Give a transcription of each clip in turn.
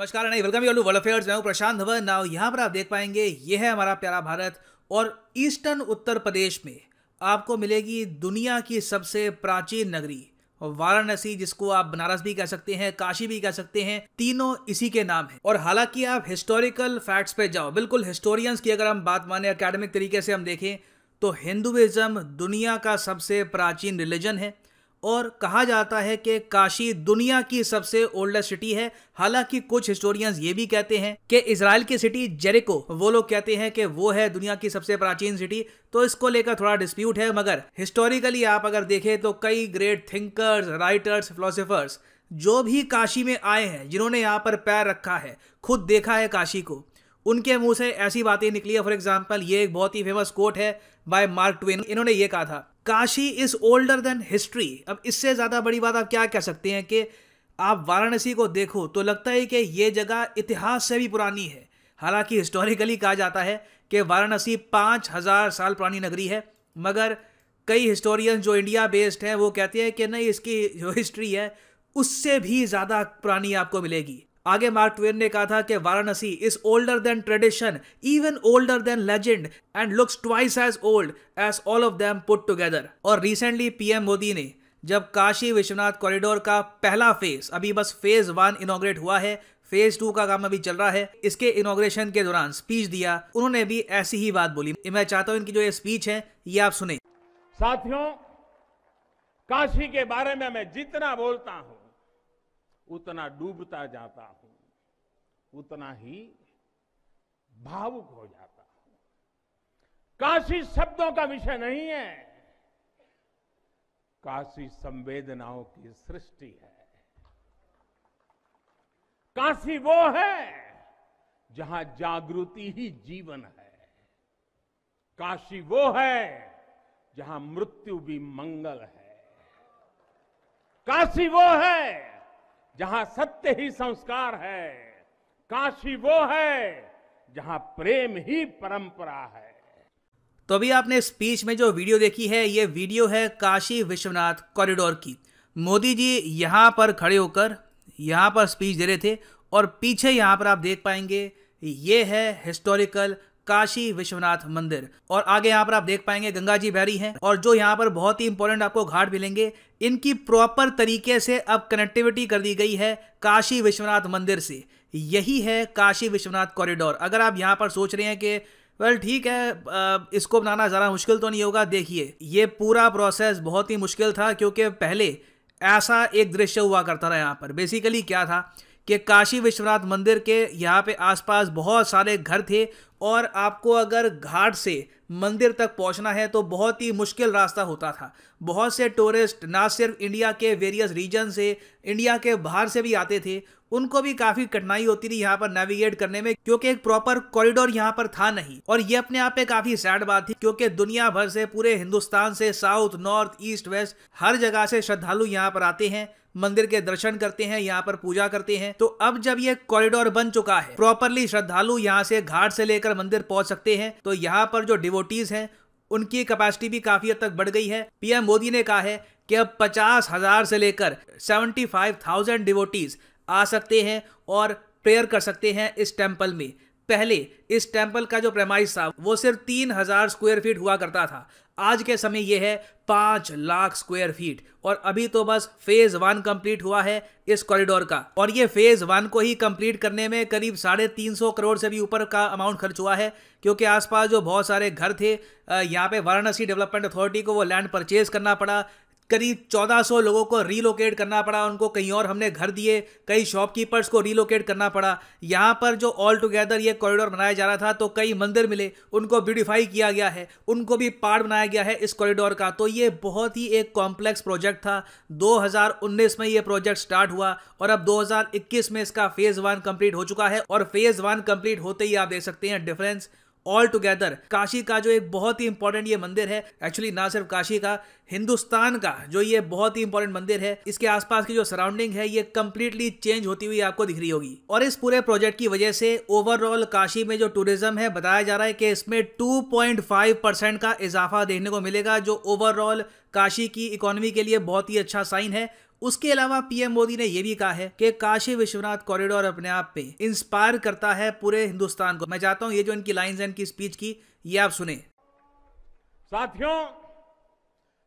नमस्कार नहीं welcome you world affairs मैं हूं प्रशांत धवन नाउ यहां पर आप देख पाएंगे ये है हमारा प्यारा भारत और ईस्टर्न उत्तर प्रदेश में आपको मिलेगी दुनिया की सबसे प्राचीन नगरी वाराणसी जिसको आप बनारस भी कह सकते हैं काशी भी कह सकते हैं तीनों इसी के नाम है और हालांकि आप हिस्टोरिकल फैक्ट्स पे जाओ बिल्कुल हिस्टोरियंस की अगर हम बात माने अकेडमिक तरीके से हम देखें तो हिंदुइज्म दुनिया का सबसे प्राचीन रिलीजन है और कहा जाता है कि काशी दुनिया की सबसे ओल्डेस्ट सिटी है हालांकि कुछ हिस्टोरियंस ये भी कहते हैं कि इसराइल की सिटी जेरिको वो लोग कहते हैं कि वो है दुनिया की सबसे प्राचीन सिटी तो इसको लेकर थोड़ा डिस्प्यूट है मगर हिस्टोरिकली आप अगर देखें तो कई ग्रेट थिंकर्स राइटर्स फिलोसफर्स जो भी काशी में आए हैं जिन्होंने यहाँ पर पैर रखा है खुद देखा है काशी को उनके मुंह से ऐसी बातें निकली है फॉर एग्जाम्पल ये एक बहुत ही फेमस कोट है बाय मार्क ट्वेन इन्होंने ये कहा था Kashi is older than history अब इससे ज़्यादा बड़ी बात आप क्या कह सकते हैं कि आप वाराणसी को देखो तो लगता है कि ये जगह इतिहास से भी पुरानी है हालांकि हिस्टोरिकली कहा जाता है कि वाराणसी पाँच हज़ार साल पुरानी नगरी है मगर कई हिस्टोरियन जो इंडिया बेस्ड हैं वो कहते हैं कि नहीं इसकी जो हिस्ट्री है उससे भी ज़्यादा पुरानी आपको मिलेगी आगे मार्क ट्वेन ने कहा था कि Varanasi is older than tradition even older than legend and looks twice as old as all of them put together और रिसेंटली पीएम मोदी ने जब काशी विश्वनाथ कॉरिडोर का पहला फेज अभी बस फेज वन इनोग्रेट हुआ है फेज टू का काम अभी चल रहा है इसके इनोग्रेशन के दौरान स्पीच दिया उन्होंने भी ऐसी ही बात बोली मैं चाहता हूं इनकी जो ये स्पीच है ये आप सुने साथियों काशी के बारे में मैं जितना बोलता हूं उतना डूबता जाता हूं उतना ही भावुक हो जाता हूं काशी शब्दों का विषय नहीं है काशी संवेदनाओं की सृष्टि है काशी वो है जहां जागृति ही जीवन है काशी वो है जहां मृत्यु भी मंगल है काशी वो है जहां सत्य ही संस्कार है काशी वो है जहां प्रेम ही परंपरा है तो अभी आपने स्पीच में जो वीडियो देखी है ये वीडियो है काशी विश्वनाथ कॉरिडोर की मोदी जी यहाँ पर खड़े होकर यहाँ पर स्पीच दे रहे थे और पीछे यहाँ पर आप देख पाएंगे ये है हिस्टोरिकल काशी विश्वनाथ मंदिर और आगे यहाँ पर आप देख पाएंगे गंगा जी बैरी है और जो यहाँ पर बहुत ही इंपॉर्टेंट आपको घाट मिलेंगे इनकी प्रॉपर तरीके से अब कनेक्टिविटी कर दी गई है काशी विश्वनाथ मंदिर से यही है काशी विश्वनाथ कॉरिडोर अगर आप यहाँ पर सोच रहे हैं कि वेल ठीक है इसको बनाना ज़रा मुश्किल तो नहीं होगा देखिए ये पूरा प्रोसेस बहुत ही मुश्किल था क्योंकि पहले ऐसा एक दृश्य हुआ करता था यहाँ पर बेसिकली क्या था कि काशी विश्वनाथ मंदिर के यहाँ पे आसपास बहुत सारे घर थे और आपको अगर घाट से मंदिर तक पहुंचना है तो बहुत ही मुश्किल रास्ता होता था बहुत से टूरिस्ट ना सिर्फ इंडिया के वेरियस रीजन से इंडिया के बाहर से भी आते थे उनको भी काफ़ी कठिनाई होती थी यहाँ पर नेविगेट करने में क्योंकि एक प्रॉपर कॉरिडोर यहाँ पर था नहीं और ये अपने आप में काफ़ी सैड बात थी क्योंकि दुनिया भर से पूरे हिंदुस्तान से साउथ नॉर्थ ईस्ट वेस्ट हर जगह से श्रद्धालु यहाँ पर आते हैं मंदिर के दर्शन करते हैं यहाँ पर पूजा करते हैं तो अब जब ये कॉरिडोर बन चुका है प्रॉपरली श्रद्धालु यहाँ से घाट से लेकर जाकर मंदिर पहुंच सकते हैं तो यहाँ पर जो डिवोटीज हैं उनकी कैपेसिटी भी काफी हद तक बढ़ गई है पीएम मोदी ने कहा है कि अब पचास हजार से लेकर सेवेंटी फाइव थाउजेंड डिवोटीज आ सकते हैं और प्रेयर कर सकते हैं इस टेम्पल में पहले इस टेम्पल का जो प्रेमाइस था वो सिर्फ तीन हजार स्क्वायर फीट हुआ करता था आज के समय ये है पांच लाख स्क्वायर फीट और अभी तो बस फेज वन कंप्लीट हुआ है इस कॉरिडोर का और ये फेज वन को ही कंप्लीट करने में करीब साढ़े तीन सौ करोड़ से भी ऊपर का अमाउंट खर्च हुआ है क्योंकि आसपास जो बहुत सारे घर थे यहाँ पे वाराणसी डेवलपमेंट अथॉरिटी को वो लैंड परचेज करना पड़ा करीब 1400 लोगों को रीलोकेट करना पड़ा उनको कहीं और हमने घर दिए कई शॉपकीपर्स को रीलोकेट करना पड़ा यहाँ पर जो ऑल टुगेदर ये कॉरिडोर बनाया जा रहा था तो कई मंदिर मिले उनको ब्यूटिफाई किया गया है उनको भी पार्ट बनाया गया है इस कॉरिडोर का तो ये बहुत ही एक कॉम्प्लेक्स प्रोजेक्ट था दो में ये प्रोजेक्ट स्टार्ट हुआ और अब दो में इसका फेज़ वन कम्प्लीट हो चुका है और फेज़ वन कम्प्लीट होते ही आप देख सकते हैं डिफरेंस ऑल टुगेदर काशी का जो एक बहुत ही इंपॉर्टेंट ये मंदिर है एक्चुअली ना सिर्फ काशी का हिंदुस्तान का जो ये बहुत ही इंपॉर्टेंट मंदिर है इसके आसपास की जो सराउंडिंग है ये कंप्लीटली चेंज होती हुई आपको दिख रही होगी और इस पूरे प्रोजेक्ट की वजह से ओवरऑल काशी में जो टूरिज्म है बताया जा रहा है कि इसमें 2.5 परसेंट का इजाफा देखने को मिलेगा जो ओवरऑल काशी की इकोनॉमी के लिए बहुत ही अच्छा साइन है उसके अलावा पीएम मोदी ने यह भी कहा है कि काशी विश्वनाथ कॉरिडोर अपने आप पे इंस्पायर करता है पूरे हिंदुस्तान को मैं चाहता हूं ये जो इनकी लाइंस हैं इनकी स्पीच की ये आप सुने साथियों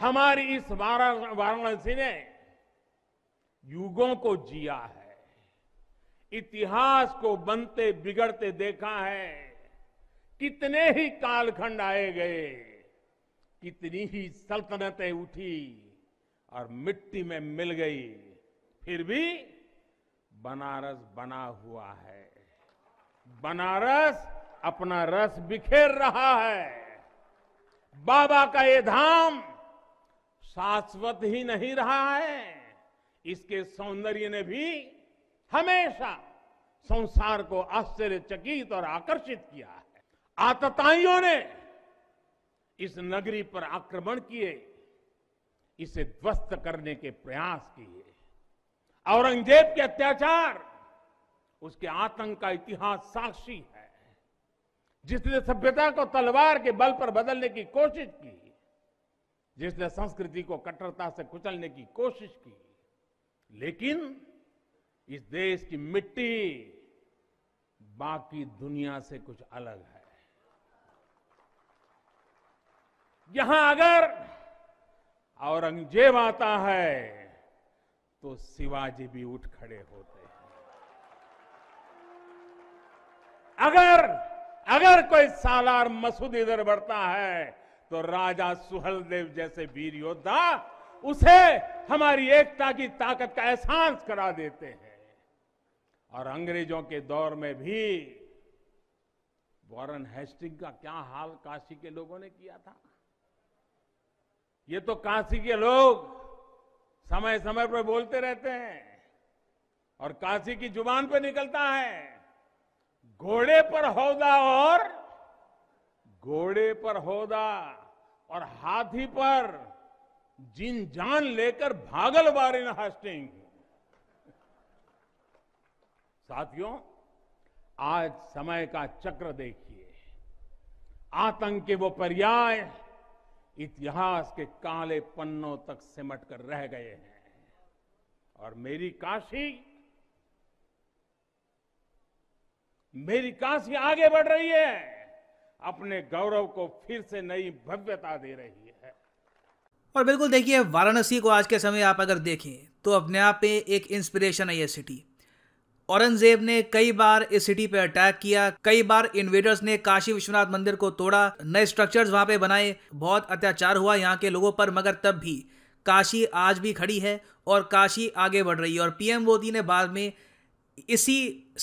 हमारी इस वाराणसी ने युगों को जिया है इतिहास को बनते बिगड़ते देखा है कितने ही कालखंड आए गए कितनी ही सल्तनतें उठी और मिट्टी में मिल गई फिर भी बनारस बना हुआ है बनारस अपना रस बिखेर रहा है बाबा का ये धाम शाश्वत ही नहीं रहा है इसके सौंदर्य ने भी हमेशा संसार को आश्चर्यचकित और आकर्षित किया है आतताइयों ने इस नगरी पर आक्रमण किए इसे ध्वस्त करने के प्रयास किए औरंगजेब के अत्याचार उसके आतंक का इतिहास साक्षी है जिसने सभ्यता को तलवार के बल पर बदलने की कोशिश की जिसने संस्कृति को कट्टरता से कुचलने की कोशिश की लेकिन इस देश की मिट्टी बाकी दुनिया से कुछ अलग है यहां अगर औरंगजेब आता है तो शिवाजी भी उठ खड़े होते हैं अगर अगर कोई सालार मसूद इधर बढ़ता है तो राजा सुहलदेव जैसे वीर योद्धा उसे हमारी एकता की ताकत का एहसास करा देते हैं और अंग्रेजों के दौर में भी वॉरन हेस्टिंग का क्या हाल काशी के लोगों ने किया था ये तो काशी के लोग समय समय पर बोलते रहते हैं और काशी की जुबान पर निकलता है घोड़े पर होदा और घोड़े पर होदा और हाथी पर जिन जान लेकर भागल बारिन हास्टिंग साथियों आज समय का चक्र देखिए आतंक के वो पर्याय इतिहास के काले पन्नों तक सिमट कर रह गए हैं और मेरी काशी मेरी काशी आगे बढ़ रही है अपने गौरव को फिर से नई भव्यता दे रही है और बिल्कुल देखिए वाराणसी को आज के समय आप अगर देखें तो अपने आप में एक इंस्पिरेशन है ये सिटी औरंगजेब ने कई बार इस सिटी पर अटैक किया कई बार इन्वेडर्स ने काशी विश्वनाथ मंदिर को तोड़ा नए स्ट्रक्चर्स वहां पे बनाए बहुत अत्याचार हुआ यहाँ के लोगों पर मगर तब भी काशी आज भी खड़ी है और काशी आगे बढ़ रही है और पीएम मोदी ने बाद में इसी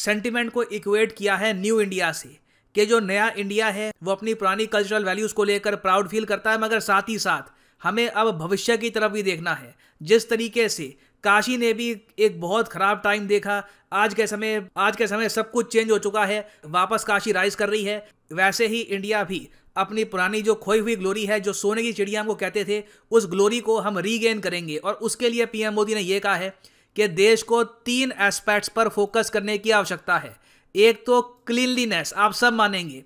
सेंटिमेंट को इक्वेट किया है न्यू इंडिया से कि जो नया इंडिया है वो अपनी पुरानी कल्चरल वैल्यूज़ को लेकर प्राउड फील करता है मगर साथ ही साथ हमें अब भविष्य की तरफ भी देखना है जिस तरीके से काशी ने भी एक बहुत खराब टाइम देखा आज के समय आज के समय सब कुछ चेंज हो चुका है वापस काशी राइज कर रही है वैसे ही इंडिया भी अपनी पुरानी जो खोई हुई ग्लोरी है जो सोने की चिड़िया को कहते थे उस ग्लोरी को हम रीगेन करेंगे और उसके लिए पीएम मोदी ने यह कहा है कि देश को तीन एस्पेक्ट्स पर फोकस करने की आवश्यकता है एक तो क्लीनलीनेस आप सब मानेंगे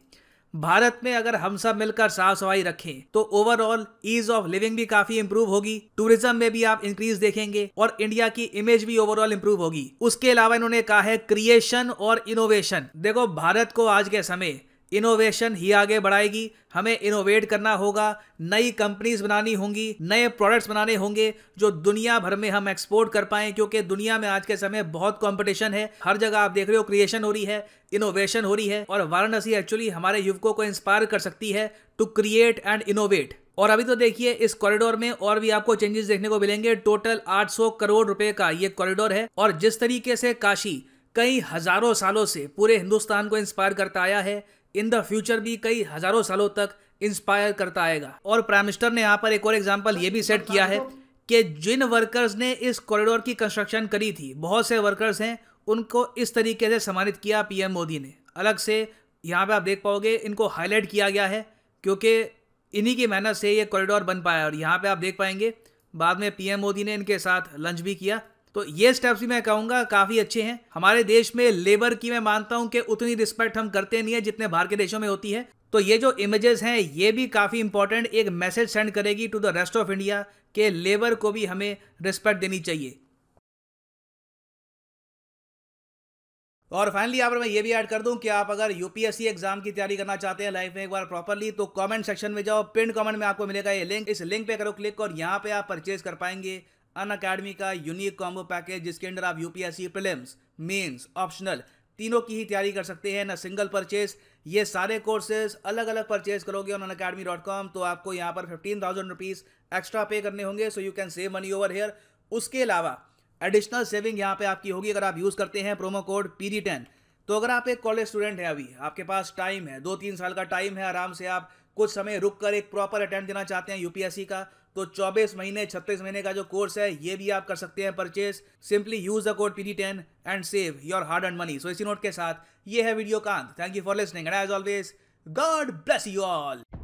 भारत में अगर हम सब मिलकर साफ सफाई रखें तो ओवरऑल ईज ऑफ लिविंग भी काफी इंप्रूव होगी टूरिज्म में भी आप इंक्रीज देखेंगे और इंडिया की इमेज भी ओवरऑल इंप्रूव होगी उसके अलावा इन्होंने कहा है क्रिएशन और इनोवेशन देखो भारत को आज के समय इनोवेशन ही आगे बढ़ाएगी हमें इनोवेट करना होगा नई कंपनीज बनानी होंगी नए प्रोडक्ट्स बनाने होंगे जो दुनिया भर में हम एक्सपोर्ट कर पाएं क्योंकि दुनिया में आज के समय बहुत कंपटीशन है हर जगह आप देख रहे हो क्रिएशन हो रही है इनोवेशन हो रही है और वाराणसी एक्चुअली हमारे युवकों को इंस्पायर कर सकती है टू क्रिएट एंड इनोवेट और अभी तो देखिए इस कॉरिडोर में और भी आपको चेंजेस देखने को मिलेंगे टोटल 800 करोड़ रुपए का ये कॉरिडोर है और जिस तरीके से काशी कई हजारों सालों से पूरे हिंदुस्तान को इंस्पायर करता आया है इन द फ्यूचर भी कई हजारों सालों तक इंस्पायर करता आएगा और प्राइम मिनिस्टर ने यहाँ पर एक और एग्जाम्पल ये भी सेट किया है कि जिन वर्कर्स ने इस कॉरिडोर की कंस्ट्रक्शन करी थी बहुत से वर्कर्स हैं उनको इस तरीके से सम्मानित किया पीएम मोदी ने अलग से यहाँ पे आप देख पाओगे इनको हाईलाइट किया गया है क्योंकि इन्हीं की मेहनत से ये कॉरिडोर बन पाया और यहाँ पे आप देख पाएंगे बाद में पीएम मोदी ने इनके साथ लंच भी किया तो ये स्टेप्स भी मैं कहूंगा काफ़ी अच्छे हैं हमारे देश में लेबर की मैं मानता हूं कि उतनी रिस्पेक्ट हम करते नहीं है जितने बाहर के देशों में होती है तो ये जो इमेजेस हैं ये भी काफ़ी इंपॉर्टेंट एक मैसेज सेंड करेगी to the rest of India के लेबर को भी हमें रिस्पेक्ट देनी चाहिए और फाइनली यहाँ पर मैं ये भी ऐड कर दूं कि आप अगर यूपीएससी एग्जाम की तैयारी करना चाहते हैं लाइफ में एक बार प्रॉपरली तो कमेंट सेक्शन में जाओ पिन कमेंट में आपको मिलेगा ये लिंक इस लिंक पे करो क्लिक और यहाँ पे आप परचेज कर पाएंगे अन अकेडमी का यूनिक कॉम्बो पैकेज जिसके अंदर आप यूपीएससी प्रिलिम्स मेंस ऑप्शनल तीनों की ही तैयारी कर सकते हैं ना सिंगल परचेज ये सारे कोर्सेज अलग अलग परचेज करोगे ऑन अकेडमी डॉट कॉम तो आपको यहाँ पर फिफ्टीन थाउजेंड रुपीज़ एक्स्ट्रा पे करने होंगे so you can save money over here उसके अलावा एडिशनल सेविंग यहाँ पे आपकी होगी अगर आप यूज़ करते हैं प्रोमो कोड पी तो अगर आप एक कॉलेज स्टूडेंट हैं अभी आपके पास टाइम है दो तीन साल का टाइम है आराम से आप कुछ समय रुक कर एक प्रॉपर अटेम्प्ट देना चाहते हैं यूपीएससी का तो 24 महीने 36 महीने का जो कोर्स है ये भी आप कर सकते हैं purchase simply use the code P ten and save your hard and money so इसी नोट के साथ ये है वीडियो कांत thank you for listening and as always God bless you all